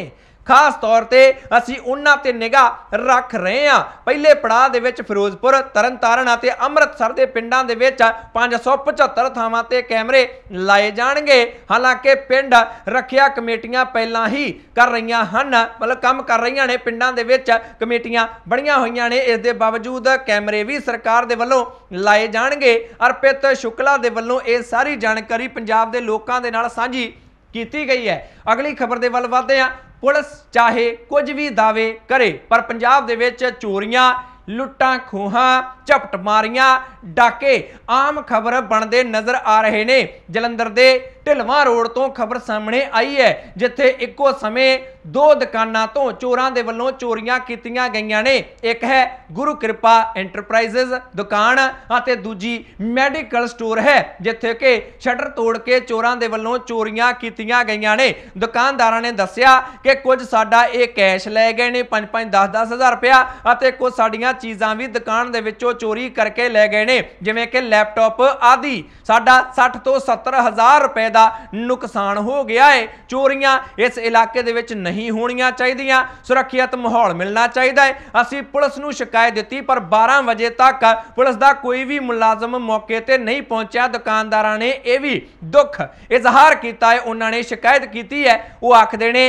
ਖਾਸ ਤੌਰ ਤੇ ਅਸੀਂ ਉਹਨਾਂ ਤੇ ਨਿਗਾਹ ਰੱਖ ਰਹੇ ਹਾਂ ਪਹਿਲੇ ਪੜਾਅ ਦੇ ਵਿੱਚ ਫਿਰੋਜ਼ਪੁਰ ਤਰਨਤਾਰਨ ਅਤੇ ਅੰਮ੍ਰਿਤਸਰ ਦੇ ਪਿੰਡਾਂ ਦੇ ਵਿੱਚ 575 ਥਾਵਾਂ ਤੇ ਕੈਮਰੇ ਲਾਏ ਜਾਣਗੇ ਹਾਲਾਂਕਿ ਪਿੰਡ ਰੱਖਿਆ ਕਮੇਟੀਆਂ ਪਹਿਲਾਂ ਹੀ ਕਰ ਰਹੀਆਂ ਹਨ ਮਤਲਬ ਕੰਮ ਕਰ ਰਹੀਆਂ ਨੇ ਪਿੰਡਾਂ ਦੇ ਵਿੱਚ ਕਮੇਟੀਆਂ ਬਣੀਆਂ ਹੋਈਆਂ ਨੇ ਇਸ ਦੇ ਬਾਵਜੂਦ ਕੈਮਰੇ ਵੀ ਸਰਕਾਰ ਦੇ ਵੱਲੋਂ ਲਾਏ ਜਾਣਗੇ ਅਰਪਿਤ ਸ਼ੁਕਲਾ ਦੇ ਵੱਲੋਂ ਇਹ ਸਾਰੀ ਜਾਣਕਾਰੀ ਪੰਜਾਬ ਦੇ ਲੋਕਾਂ ਦੇ ਨਾਲ ਸਾਂਝੀ ਕੀਤੀ ਗਈ ਹੈ ਅਗਲੀ ਖਬਰ ਦੇ ਵੱਲ ਵਧਦੇ ਹਾਂ ਪੁਲਿਸ ਚਾਹੇ ਕੁਝ ਵੀ ਦਾਅਵੇ ਕਰੇ ਪਰ ਪੰਜਾਬ ਦੇ ਵਿੱਚ ਚੋਰੀਆਂ ਲੁੱਟਾਂ ਖੋਹਾਂ ਝਪਟਮਾਰੀਆਂ ਡਾਕੇ ਆਮ ਖਬਰ ਬਣਦੇ ਨਜ਼ਰ ਆ ਰਹੇ ਨੇ ਜਲੰਧਰ ਦੇ ਢਿਲਵਾ ਰੋਡ ਤੋਂ ਖਬਰ ਸਾਹਮਣੇ ਆਈ ਹੈ ਜਿੱਥੇ ਇੱਕੋ ਸਮੇਂ ਦੋ ਦੁਕਾਨਾਂ ਤੋਂ ਚੋਰਾਂ ਦੇ ਵੱਲੋਂ ਚੋਰੀਆਂ ਕੀਤੀਆਂ ਗਈਆਂ ਨੇ ਇੱਕ ਹੈ ਗੁਰੂ ਕਿਰਪਾ ਐਂਟਰਪ੍ਰਾਈਜ਼ਸ ਦੁਕਾਨ ਅਤੇ ਦੂਜੀ ਮੈਡੀਕਲ ਸਟੋਰ ਹੈ ਜਿੱਥੇ ਕਿ ਸ਼ਟਰ ਤੋੜ ਕੇ ਚੋਰਾਂ ਦੇ ਵੱਲੋਂ ਚੋਰੀਆਂ ਕੀਤੀਆਂ ਗਈਆਂ ਨੇ ਦੁਕਾਨਦਾਰਾਂ ਨੇ ਦੱਸਿਆ ਕਿ ਕੁਝ ਸਾਡਾ ਇਹ ਕੈਸ਼ ਲੈ ਗਏ ਨੇ 5-5 10-10000 ਰੁਪਿਆ ਅਤੇ ਕੁਝ ਸਾਡੀਆਂ ਚੀਜ਼ਾਂ ਵੀ ਦੁਕਾਨ ਦੇ ਵਿੱਚੋਂ ਚੋਰੀ ਕਰਕੇ ਲੈ ਗਏ ਨੇ ਜਿਵੇਂ ਕਿ ਲੈਪਟਾਪ ਆਦਿ ਸਾਡਾ 60 ਤੋਂ 70000 ਰੁਪਏ ਦਾ ਨੁਕਸਾਨ ਹੋ ਗਿਆ ਹੈ ਚੋਰੀਆਂ ਇਸ ਇਲਾਕੇ ਦੇ ਵਿੱਚ ਨਹੀਂ ਹੋਣੀਆਂ ਚਾਹੀਦੀਆਂ ਸੁਰੱਖਿਅਤ ਮਾਹੌਲ ਮਿਲਣਾ ਚਾਹੀਦਾ ਹੈ ਅਸੀਂ ਪੁਲਿਸ ਨੂੰ ਸ਼ਿਕਾਇਤ ਦਿੱਤੀ ਪਰ 12 ਵਜੇ ਤੱਕ ਪੁਲਿਸ ਦਾ ਕੋਈ ਵੀ ਮੁਲਾਜ਼ਮ ਮੌਕੇ ਤੇ ਨਹੀਂ ਪਹੁੰਚਿਆ ਦੁਕਾਨਦਾਰਾਂ ਨੇ ਇਹ ਵੀ ਦੁੱਖ ਇਜ਼ਹਾਰ ਕੀਤਾ ਹੈ ਉਹਨਾਂ ਨੇ ਸ਼ਿਕਾਇਤ ਕੀਤੀ ਹੈ ਉਹ ਆਖਦੇ ਨੇ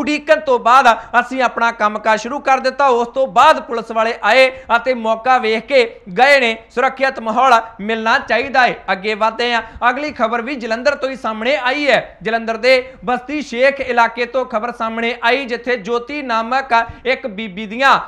ਉਡੀਕਣ ਤੋਂ ਬਾਅਦ ਅਸੀਂ ਆਪਣਾ ਕੰਮਕਾਜ ਸ਼ੁਰੂ ਕਰ ਦਿੱਤਾ ਉਸ ਤੋਂ ਬਾਅਦ ਪੁਲਿਸ ਵਾਲੇ ਆਏ ਅਤੇ ਮੌਕਾ ਵੇਖ ਕੇ ਗਏ ਨੇ ਸੁਰੱਖਿਅਤ ਮਾਹੌਲ ਮਿਲਣਾ ਚਾਹੀਦਾ ਹੈ ਅੱਗੇ ਵਧਦੇ ਹਾਂ ਅਗਲੀ ਖਬਰ ਵੀ ਜਲੰਧਰ ਤੋਂ ਹੀ ਸਾਹਮਣੇ ਆਈ ਹੈ ਜਲੰਧਰ ਦੇ ਬਸਤੀ ਸ਼ੇਖ ਇਲਾਕੇ ਤੋਂ ਖਬਰ ਸਾਹਮਣੇ ਆਈ ਜਿੱਥੇ ਜੋਤੀ ਨਾਮਕ ਇੱਕ ਬੀਬੀ ਦੀਆਂ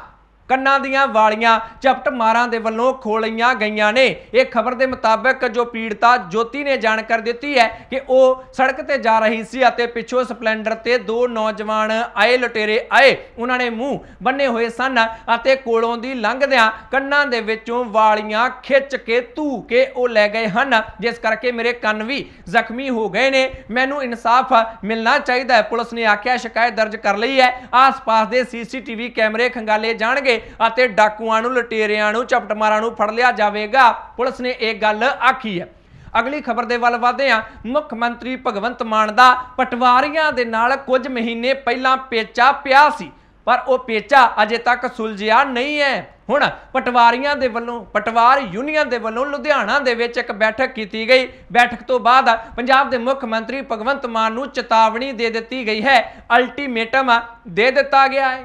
ਕੰਨਾਂ ਦੀਆਂ ਵਾਲੀਆਂ ਚਪਟ ਮਾਰਾਂ ਦੇ ਵੱਲੋਂ ਖੋਲੀਆਂ ਗਈਆਂ ਨੇ ਇਹ ਖਬਰ ਦੇ ਮੁਤਾਬਕ ਜੋ ਪੀੜਤਾ ਜੋਤੀ ਨੇ ਜਾਣਕਾਰੀ ਦਿੱਤੀ ਹੈ ਕਿ ਉਹ ਸੜਕ ਤੇ ਜਾ ਰਹੀ ਸੀ ਅਤੇ ਪਿੱਛੋਂ ਸਪਲੈਂਡਰ ਤੇ ਦੋ ਨੌਜਵਾਨ ਆਏ ਲਟੇਰੇ ਆਏ ਉਹਨਾਂ ਨੇ ਮੂੰਹ ਬੰਨੇ ਹੋਏ ਸਨ ਅਤੇ ਕੋਲੋਂ ਦੀ ਲੰਘਦਿਆਂ ਕੰਨਾਂ ਦੇ ਵਿੱਚੋਂ ਵਾਲੀਆਂ ਖਿੱਚ ਕੇ ਧੂ ਕੇ ਉਹ ਲੈ ਗਏ ਹਨ ਜਿਸ ਕਰਕੇ ਮੇਰੇ ਕੰਨ ਵੀ ਜ਼ਖਮੀ ਹੋ ਗਏ ਨੇ ਮੈਨੂੰ ਇਨਸਾਫ ਮਿਲਣਾ ਚਾਹੀਦਾ ਹੈ ਪੁਲਿਸ ਨੇ ਆਖਿਆ ਸ਼ਿਕਾਇਤ ਦਰਜ ਕਰ ਲਈ ਹੈ ਆਸ-ਪਾਸ ਦੇ ਸੀਸੀਟੀਵੀ ਕੈਮਰੇ ਖੰਗਾਲੇ ਜਾਣਗੇ ਜਾਣਗੇ ਅਤੇ ਡਾਕੂਆਂ ਨੂੰ ਲਟੇਰਿਆਂ ਨੂੰ ਚਪਟਮਾਰਾਂ ਨੂੰ ਫੜ ਲਿਆ ਜਾਵੇਗਾ ਪੁਲਿਸ ਨੇ ਇਹ ਗੱਲ ਆਖੀ ਹੈ ਅਗਲੀ ਖਬਰ ਦੇ ਵੱਲ ਵਧਦੇ ਹਾਂ ਮੁੱਖ ਮੰਤਰੀ ਭਗਵੰਤ ਮਾਨ ਦਾ ਪਟਵਾਰੀਆਂ ਦੇ ਨਾਲ ਕੁਝ ਮਹੀਨੇ ਪਹਿਲਾਂ ਪੇਚਾ ਪਿਆ ਸੀ ਪਰ ਉਹ ਪੇਚਾ ਅਜੇ ਤੱਕ ਸੁਲਝਿਆ ਨਹੀਂ ਹੈ ਹੁਣ ਪਟਵਾਰੀਆਂ ਦੇ ਵੱਲੋਂ ਪਟਵਾਰ ਯੂਨੀਅਨ ਦੇ ਵੱਲੋਂ ਲੁਧਿਆਣਾ ਦੇ ਵਿੱਚ ਇੱਕ ਬੈਠਕ ਕੀਤੀ ਗਈ ਬੈਠਕ ਤੋਂ ਬਾਅਦ ਪੰਜਾਬ ਦੇ ਮੁੱਖ ਮੰਤਰੀ ਭਗਵੰਤ ਮਾਨ ਨੂੰ ਚੇਤਾਵਨੀ ਦੇ ਦਿੱਤੀ ਗਈ ਹੈ ਅਲਟੀਮੇਟਮ ਦੇ ਦਿੱਤਾ ਗਿਆ ਹੈ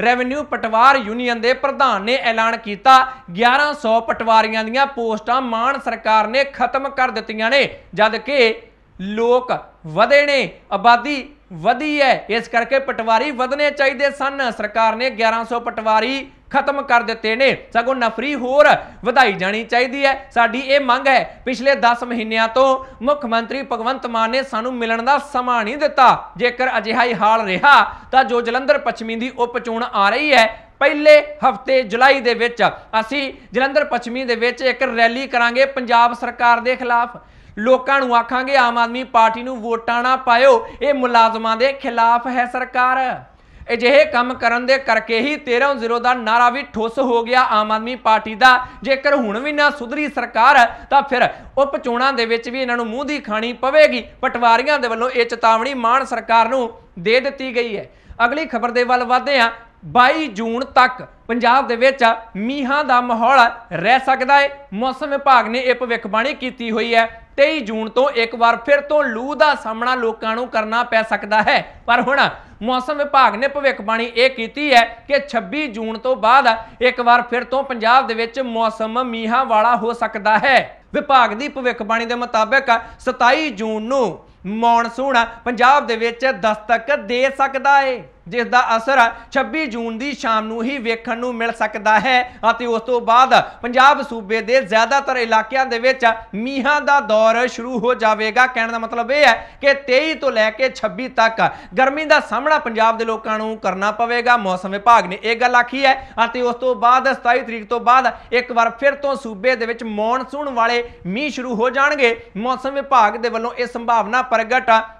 ਰੈਵਨਿਊ ਪਟਵਾਰ ਯੂਨੀਅਨ ਦੇ ਪ੍ਰਧਾਨ ਨੇ ਐਲਾਨ ਕੀਤਾ 1100 ਪਟਵਾਰੀਆਂ ਦੀਆਂ ਪੋਸਟਾਂ ਮਾਨ ਸਰਕਾਰ ਨੇ ਖਤਮ ਕਰ ਦਿੱਤੀਆਂ ਨੇ ਜਦ ਕਿ ਲੋਕ ਵਧੇ ਨੇ ਆਬਾਦੀ ਵਧੀ ਹੈ ਇਸ ਕਰਕੇ ਪਟਵਾਰੀ ਵਧਨੇ ਚਾਹੀਦੇ ਸਨ ਸਰਕਾਰ ਨੇ 1100 ਪਟਵਾਰੀ ਖਤਮ ਕਰ ਦਿੱਤੇ ਨੇ ਸਗੋਂ ਨਫਰੀ ਹੋਰ ਵਧਾਈ ਜਾਣੀ ਚਾਹੀਦੀ ਹੈ ਸਾਡੀ ਇਹ ਮੰਗ ਹੈ ਪਿਛਲੇ 10 ਮਹੀਨਿਆਂ ਤੋਂ ਮੁੱਖ ਮੰਤਰੀ ਭਗਵੰਤ ਮਾਨ ਨੇ ਸਾਨੂੰ ਮਿਲਣ ਦਾ ਸਮਾਂ ਨਹੀਂ ਦਿੱਤਾ ਜੇਕਰ ਅਜਿਹਾ ਹੀ ਹਾਲ ਰਿਹਾ ਤਾਂ ਜੋ ਜਲੰਧਰ ਪੱਛਮੀ ਦੀ ਉਪ ਚੋਣ ਆ ਰਹੀ ਹੈ ਪਹਿਲੇ ਹਫਤੇ ਜੁਲਾਈ ਦੇ ਵਿੱਚ ਅਸੀਂ ਜਲੰਧਰ ਪੱਛਮੀ ਦੇ ਵਿੱਚ ਇੱਕ ਰੈਲੀ ਕਰਾਂਗੇ ਪੰਜਾਬ ਸਰਕਾਰ ਦੇ ਖਿਲਾਫ ਲੋਕਾਂ ਨੂੰ ਆਖਾਂਗੇ ਆਮ ਆਦਮੀ ਪਾਰਟੀ ਨੂੰ ਵੋਟਾਂ ਨਾ ਪਾਇਓ ਇਹ ਮੁਲਾਜ਼ਮਾਂ ਦੇ ਖਿਲਾਫ ਹੈ ਸਰਕਾਰ ਅਜਿਹੇ ਕੰਮ ਕਰਨ ਦੇ ਕਰਕੇ ਹੀ 13-0 ਦਾ ਨਾਰਾ ਵੀ ਠੁੱਸ ਹੋ ਗਿਆ ਆਮ ਆਦਮੀ ਪਾਰਟੀ ਦਾ ਜੇਕਰ ਹੁਣ ਵੀ ਨਾ ਸੁਧਰੀ ਸਰਕਾਰ ਤਾਂ ਫਿਰ ਉਪ ਚੋਣਾਂ ਦੇ ਵਿੱਚ ਵੀ ਇਹਨਾਂ ਨੂੰ ਮੂੰਹ ਦੀ ਖਾਣੀ ਪਵੇਗੀ ਪਟਵਾਰੀਆਂ ਦੇ ਵੱਲੋਂ ਇਹ ਚੇਤਾਵਨੀ ਮਾਨ ਸਰਕਾਰ ਨੂੰ ਦੇ ਦਿੱਤੀ ਗਈ ਹੈ ਅਗਲੀ ਖਬਰ ਦੇ ਵੱਲ ਵਧਦੇ ਹਾਂ 22 ਜੂਨ ਤੱਕ ਪੰਜਾਬ ਦੇ ਵਿੱਚ ਮੀਂਹਾਂ ਦਾ ਮਾਹੌਲ ਰਹਿ ਸਕਦਾ ਹੈ ਮੌਸਮ ਵਿਭਾਗ ਨੇ ਇਹ ਭਵਿੱਖਬਾਣੀ ਕੀਤੀ ਹੋਈ ਹੈ 23 ਜੂਨ ਤੋਂ ਇੱਕ ਵਾਰ ਫਿਰ ਤੋਂ ਲੂ ਦਾ ਸਾਹਮਣਾ ਲੋਕਾਂ ਨੂੰ ਕਰਨਾ ਪੈ ਸਕਦਾ ਹੈ ਪਰ ਹੁਣ ਮੌਸਮ ਵਿਭਾਗ ਨੇ ਭਵਿੱਖਬਾਣੀ ਇਹ ਕੀਤੀ ਹੈ ਕਿ 26 ਜੂਨ ਤੋਂ ਬਾਅਦ ਇੱਕ ਵਾਰ ਫਿਰ ਤੋਂ ਪੰਜਾਬ ਦੇ ਵਿੱਚ ਮੌਸਮ ਮੀਂਹਾਂ ਵਾਲਾ ਹੋ ਸਕਦਾ ਹੈ ਵਿਭਾਗ ਦੀ ਭਵਿੱਖਬਾਣੀ ਦੇ ਮੁਤਾਬਕ 27 ਜੂਨ ਨੂੰ ਮੌਨਸੂਨ ਪੰਜਾਬ ਦੇ ਵਿੱਚ ਦਸਤਕ ਦੇ ਸਕਦਾ ਹੈ ਜਿਸ ਦਾ ਅਸਰ 26 ਜੂਨ ਦੀ ਸ਼ਾਮ ਨੂੰ ਹੀ ਵੇਖਣ ਨੂੰ ਮਿਲ ਸਕਦਾ ਹੈ ਅਤੇ ਉਸ ਤੋਂ ਬਾਅਦ ਪੰਜਾਬ ਸੂਬੇ ਦੇ ਜ਼ਿਆਦਾਤਰ ਇਲਾਕਿਆਂ ਦੇ ਵਿੱਚ ਮੀਂਹਾਂ ਦਾ ਦੌਰ ਸ਼ੁਰੂ ਹੋ ਜਾਵੇਗਾ ਕਹਿਣ ਦਾ ਮਤਲਬ ਇਹ ਹੈ ਕਿ 23 ਤੋਂ ਲੈ ਕੇ 26 ਤੱਕ ਗਰਮੀ ਦਾ ਸਾਹਮਣਾ ਪੰਜਾਬ ਦੇ ਲੋਕਾਂ ਨੂੰ ਕਰਨਾ ਪਵੇਗਾ ਮੌਸਮ ਵਿਭਾਗ ਨੇ ਇਹ ਗੱਲ ਆਖੀ ਹੈ ਅਤੇ ਉਸ ਤੋਂ ਬਾਅਦ 27 ਤਰੀਕ ਤੋਂ ਬਾਅਦ ਇੱਕ ਵਾਰ ਫਿਰ ਤੋਂ ਸੂਬੇ ਦੇ ਵਿੱਚ ਮੌਨਸੂਨ ਵਾਲੇ ਮੀਂਹ ਸ਼ੁਰੂ ਹੋ ਜਾਣਗੇ ਮੌਸਮ ਵਿਭਾਗ ਦੇ ਵੱਲੋਂ ਇਹ ਸੰਭਾਵਨਾ ਪ੍ਰਗਟ